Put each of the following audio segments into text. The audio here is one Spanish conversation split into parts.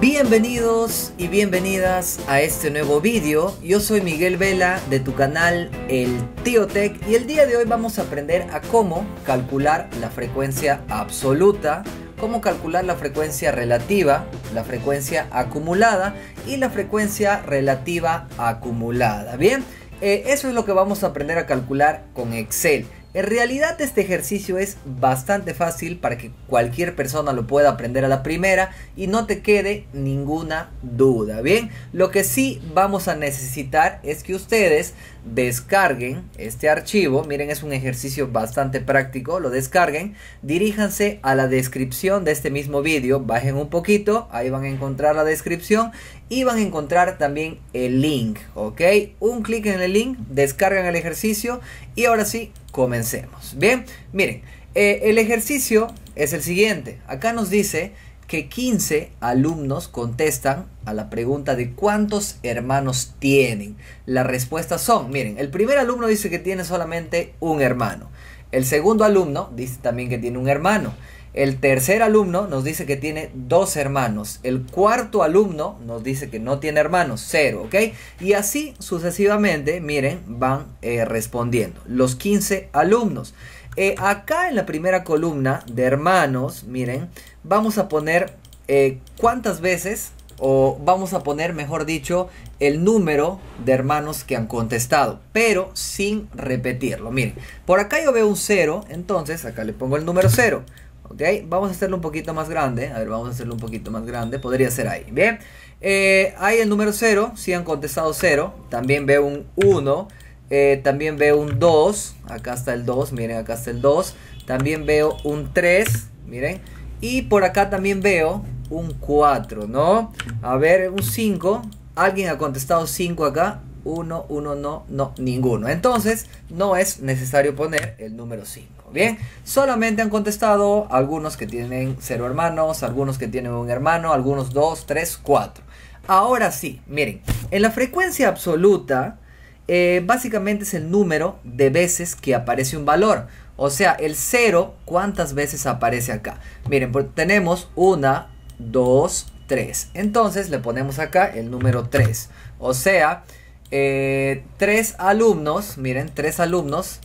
Bienvenidos y bienvenidas a este nuevo vídeo. Yo soy Miguel Vela de tu canal El Tío Tech y el día de hoy vamos a aprender a cómo calcular la frecuencia absoluta, cómo calcular la frecuencia relativa, la frecuencia acumulada y la frecuencia relativa acumulada. Bien, eh, eso es lo que vamos a aprender a calcular con Excel. En realidad este ejercicio es bastante fácil para que cualquier persona lo pueda aprender a la primera y no te quede ninguna duda. Bien, lo que sí vamos a necesitar es que ustedes descarguen este archivo. Miren, es un ejercicio bastante práctico, lo descarguen. Diríjanse a la descripción de este mismo vídeo, bajen un poquito, ahí van a encontrar la descripción y van a encontrar también el link, ¿ok? Un clic en el link, descargan el ejercicio y ahora sí, comencemos. Bien, miren, eh, el ejercicio es el siguiente. Acá nos dice que 15 alumnos contestan a la pregunta de cuántos hermanos tienen. Las respuestas son, miren, el primer alumno dice que tiene solamente un hermano. El segundo alumno dice también que tiene un hermano. El tercer alumno nos dice que tiene dos hermanos. El cuarto alumno nos dice que no tiene hermanos, cero, ¿ok? Y así sucesivamente, miren, van eh, respondiendo. Los 15 alumnos. Eh, acá en la primera columna de hermanos, miren, vamos a poner eh, cuántas veces, o vamos a poner, mejor dicho, el número de hermanos que han contestado, pero sin repetirlo. Miren, por acá yo veo un cero, entonces acá le pongo el número cero. ¿Ok? Vamos a hacerlo un poquito más grande. A ver, vamos a hacerlo un poquito más grande. Podría ser ahí. Bien. hay eh, el número 0. Si han contestado 0. También veo un 1. Eh, también veo un 2. Acá está el 2. Miren, acá está el 2. También veo un 3. Miren. Y por acá también veo un 4, ¿no? A ver, un 5. Alguien ha contestado 5 acá. 1, 1, no, no, ninguno. Entonces, no es necesario poner el número 5. Bien, solamente han contestado algunos que tienen cero hermanos, algunos que tienen un hermano, algunos dos, tres, cuatro. Ahora sí, miren, en la frecuencia absoluta, eh, básicamente es el número de veces que aparece un valor. O sea, el cero, ¿cuántas veces aparece acá? Miren, tenemos una, dos, tres Entonces le ponemos acá el número tres O sea, eh, tres alumnos, miren, tres alumnos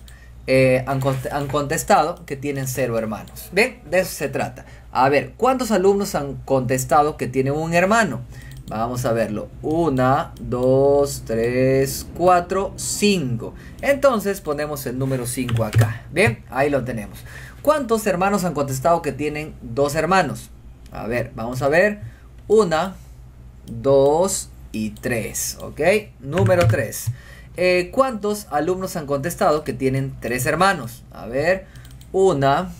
eh, han, han, contestado que tienen cero hermanos. Bien, de eso se trata. A ver, ¿cuántos alumnos han contestado que tienen un hermano? Vamos a verlo. 1, 2, 3, 4, 5. Entonces ponemos el número 5 acá. Bien, ahí lo tenemos. ¿Cuántos hermanos han contestado que tienen dos hermanos? A ver, vamos a ver. 1, 2 y 3. ¿Ok? Número 3. Eh, ¿Cuántos alumnos han contestado que tienen tres hermanos? A ver, una,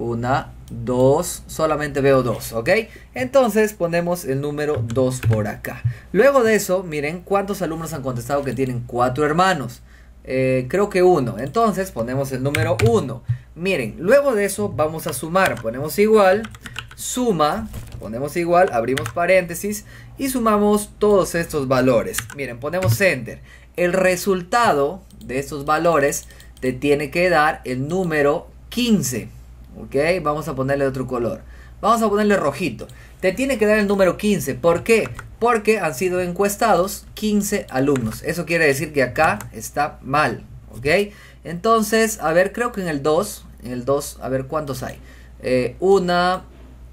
una, dos, solamente veo dos, ¿ok? Entonces ponemos el número 2 por acá. Luego de eso, miren, ¿cuántos alumnos han contestado que tienen cuatro hermanos? Eh, creo que uno, entonces ponemos el número uno Miren, luego de eso vamos a sumar, ponemos igual, suma, ponemos igual, abrimos paréntesis y sumamos todos estos valores. Miren, ponemos enter. El resultado de estos valores te tiene que dar el número 15. ¿Ok? Vamos a ponerle otro color. Vamos a ponerle rojito. Te tiene que dar el número 15. ¿Por qué? Porque han sido encuestados 15 alumnos. Eso quiere decir que acá está mal. ¿Ok? Entonces, a ver, creo que en el 2. En el 2, a ver cuántos hay. 1,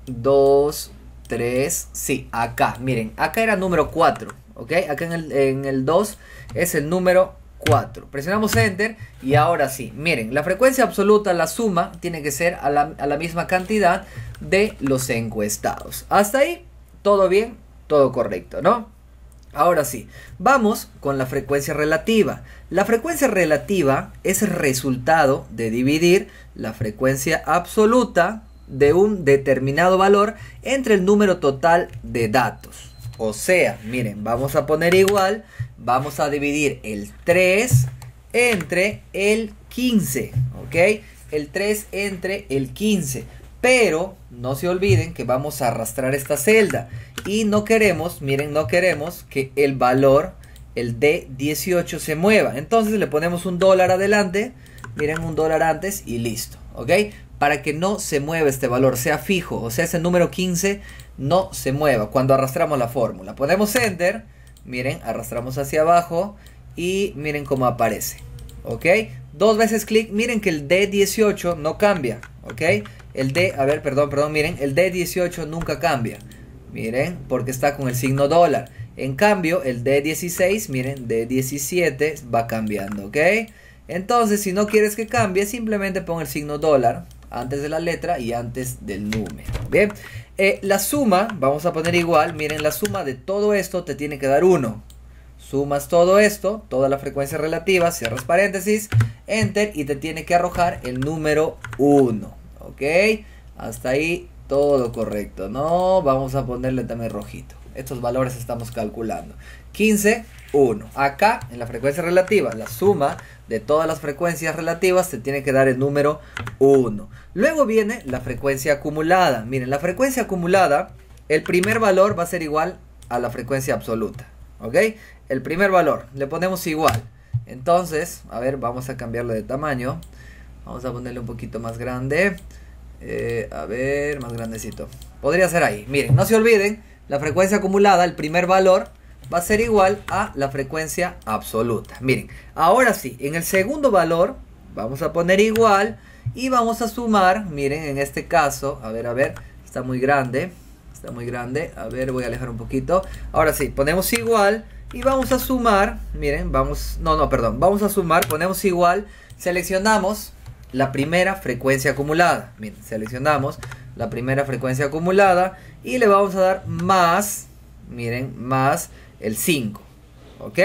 2, 3. Sí, acá. Miren, acá era número 4. ¿ok? Acá en el, 2 es el número 4. Presionamos Enter y ahora sí, miren, la frecuencia absoluta, la suma, tiene que ser a la, a la, misma cantidad de los encuestados. Hasta ahí, todo bien, todo correcto, ¿no? Ahora sí, vamos con la frecuencia relativa. La frecuencia relativa es el resultado de dividir la frecuencia absoluta de un determinado valor entre el número total de datos. O sea, miren, vamos a poner igual, vamos a dividir el 3 entre el 15, ¿ok? El 3 entre el 15. Pero no se olviden que vamos a arrastrar esta celda. Y no queremos, miren, no queremos que el valor, el D18 se mueva. Entonces le ponemos un dólar adelante. Miren, un dólar antes y listo. ¿Ok? para que no se mueva este valor, sea fijo, o sea, ese número 15 no se mueva cuando arrastramos la fórmula. podemos enter, miren, arrastramos hacia abajo y miren cómo aparece, ¿ok? Dos veces clic, miren que el D18 no cambia, ¿ok? El D, a ver, perdón, perdón, miren, el D18 nunca cambia, miren, porque está con el signo dólar. En cambio, el D16, miren, D17 va cambiando, ¿ok? Entonces, si no quieres que cambie, simplemente pon el signo dólar, antes de la letra y antes del número. Bien, eh, la suma, vamos a poner igual, miren, la suma de todo esto te tiene que dar 1. Sumas todo esto, toda la frecuencia relativa, cierras paréntesis, enter y te tiene que arrojar el número 1. ¿Ok? Hasta ahí todo correcto, ¿no? Vamos a ponerle también rojito. Estos valores estamos calculando. 15 1. Acá, en la frecuencia relativa, la suma de todas las frecuencias relativas se tiene que dar el número 1. Luego viene la frecuencia acumulada. Miren, la frecuencia acumulada, el primer valor va a ser igual a la frecuencia absoluta. ¿Ok? El primer valor, le ponemos igual. Entonces, a ver, vamos a cambiarlo de tamaño. Vamos a ponerle un poquito más grande. Eh, a ver, más grandecito. Podría ser ahí. Miren, no se olviden, la frecuencia acumulada, el primer valor va a ser igual a la frecuencia absoluta. Miren, ahora sí, en el segundo valor vamos a poner igual y vamos a sumar, miren, en este caso, a ver, a ver, está muy grande, está muy grande, a ver, voy a alejar un poquito. Ahora sí, ponemos igual y vamos a sumar, miren, vamos, no, no, perdón, vamos a sumar, ponemos igual, seleccionamos la primera frecuencia acumulada, miren, seleccionamos la primera frecuencia acumulada y le vamos a dar más, miren, más el 5, ¿ok?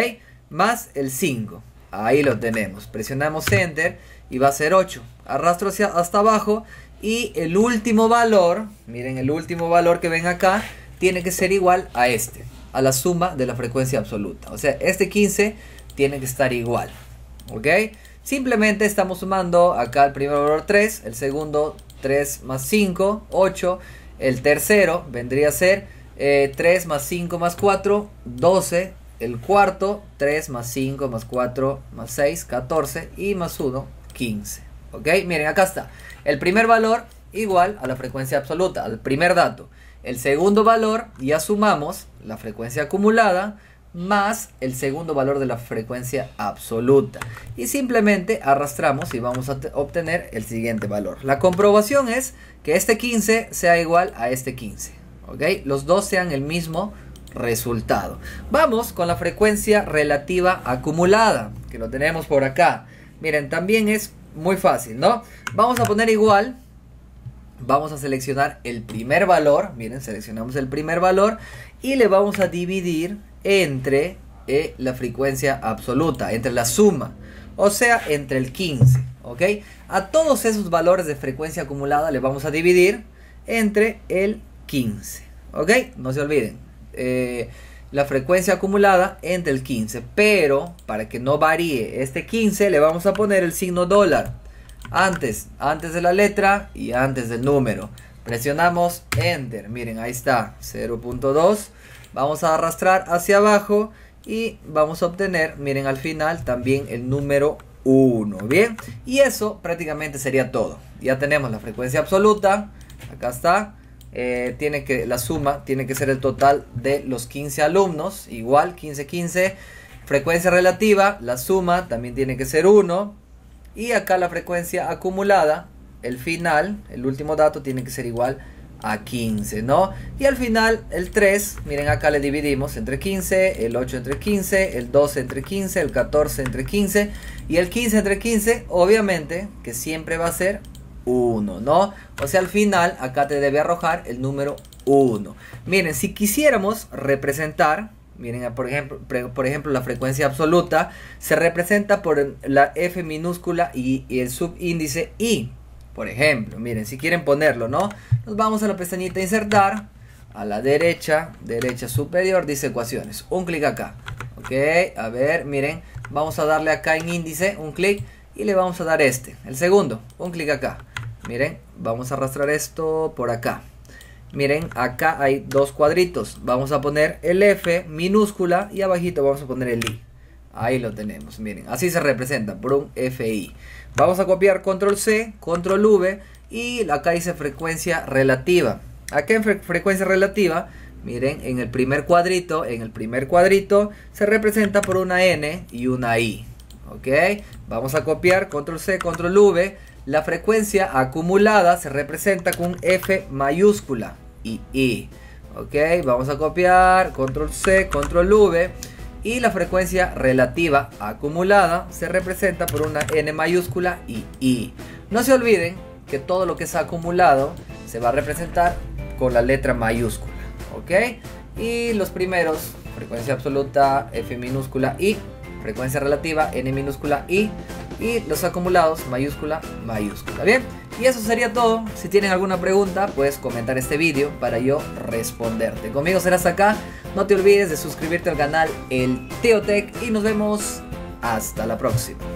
Más el 5, ahí lo tenemos, presionamos enter y va a ser 8, arrastro hacia, hasta abajo y el último valor, miren el último valor que ven acá, tiene que ser igual a este, a la suma de la frecuencia absoluta, o sea, este 15 tiene que estar igual, ¿ok? Simplemente estamos sumando acá el primer valor 3, el segundo 3 más 5, 8, el tercero vendría a ser 3 eh, más 5 más 4, 12. El cuarto, 3 más 5 más 4 más 6, 14. Y más 1, 15. ¿Ok? Miren, acá está. El primer valor igual a la frecuencia absoluta, al primer dato. El segundo valor ya sumamos la frecuencia acumulada más el segundo valor de la frecuencia absoluta. Y simplemente arrastramos y vamos a obtener el siguiente valor. La comprobación es que este 15 sea igual a este 15. ¿ok? Los dos sean el mismo resultado. Vamos con la frecuencia relativa acumulada, que lo tenemos por acá. Miren, también es muy fácil, ¿no? Vamos a poner igual, vamos a seleccionar el primer valor, miren, seleccionamos el primer valor y le vamos a dividir entre eh, la frecuencia absoluta, entre la suma, o sea, entre el 15, ¿ok? A todos esos valores de frecuencia acumulada le vamos a dividir entre el 15. ¿Ok? No se olviden. Eh, la frecuencia acumulada entre el 15. Pero para que no varíe este 15 le vamos a poner el signo dólar. Antes, antes de la letra y antes del número. Presionamos Enter. Miren, ahí está. 0.2. Vamos a arrastrar hacia abajo y vamos a obtener, miren al final, también el número 1. Bien, y eso prácticamente sería todo. Ya tenemos la frecuencia absoluta. Acá está eh, tiene que, la suma tiene que ser el total de los 15 alumnos, igual 15, 15. Frecuencia relativa, la suma también tiene que ser 1. Y acá la frecuencia acumulada, el final, el último dato tiene que ser igual a 15, ¿no? Y al final el 3, miren acá le dividimos entre 15, el 8 entre 15, el 12 entre 15, el 14 entre 15 y el 15 entre 15, obviamente que siempre va a ser 1, ¿no? O sea, al final acá te debe arrojar el número 1. Miren, si quisiéramos representar, miren, por ejemplo, por ejemplo, la frecuencia absoluta se representa por la F minúscula y, y el subíndice I. Por ejemplo, miren, si quieren ponerlo, ¿no? Nos vamos a la pestañita insertar, a la derecha, derecha superior, dice ecuaciones. Un clic acá. Ok, a ver, miren, vamos a darle acá en índice, un clic, y le vamos a dar este, el segundo, un clic acá. Miren, vamos a arrastrar esto por acá. Miren, acá hay dos cuadritos. Vamos a poner el F minúscula y abajito vamos a poner el I. Ahí lo tenemos, miren. Así se representa por un FI. Vamos a copiar control C, control V y acá dice frecuencia relativa. Acá en frecuencia relativa, miren, en el primer cuadrito, en el primer cuadrito se representa por una N y una I. ¿Ok? Vamos a copiar control C, control V la frecuencia acumulada se representa con F mayúscula y I. Ok, vamos a copiar, control C, control V. Y la frecuencia relativa acumulada se representa por una N mayúscula y I. No se olviden que todo lo que es acumulado se va a representar con la letra mayúscula. Ok, y los primeros, frecuencia absoluta, F minúscula I, frecuencia relativa, N minúscula I, y los acumulados mayúscula, mayúscula. Bien, y eso sería todo. Si tienen alguna pregunta, puedes comentar este vídeo para yo responderte. Conmigo serás acá. No te olvides de suscribirte al canal El Teotec y nos vemos hasta la próxima.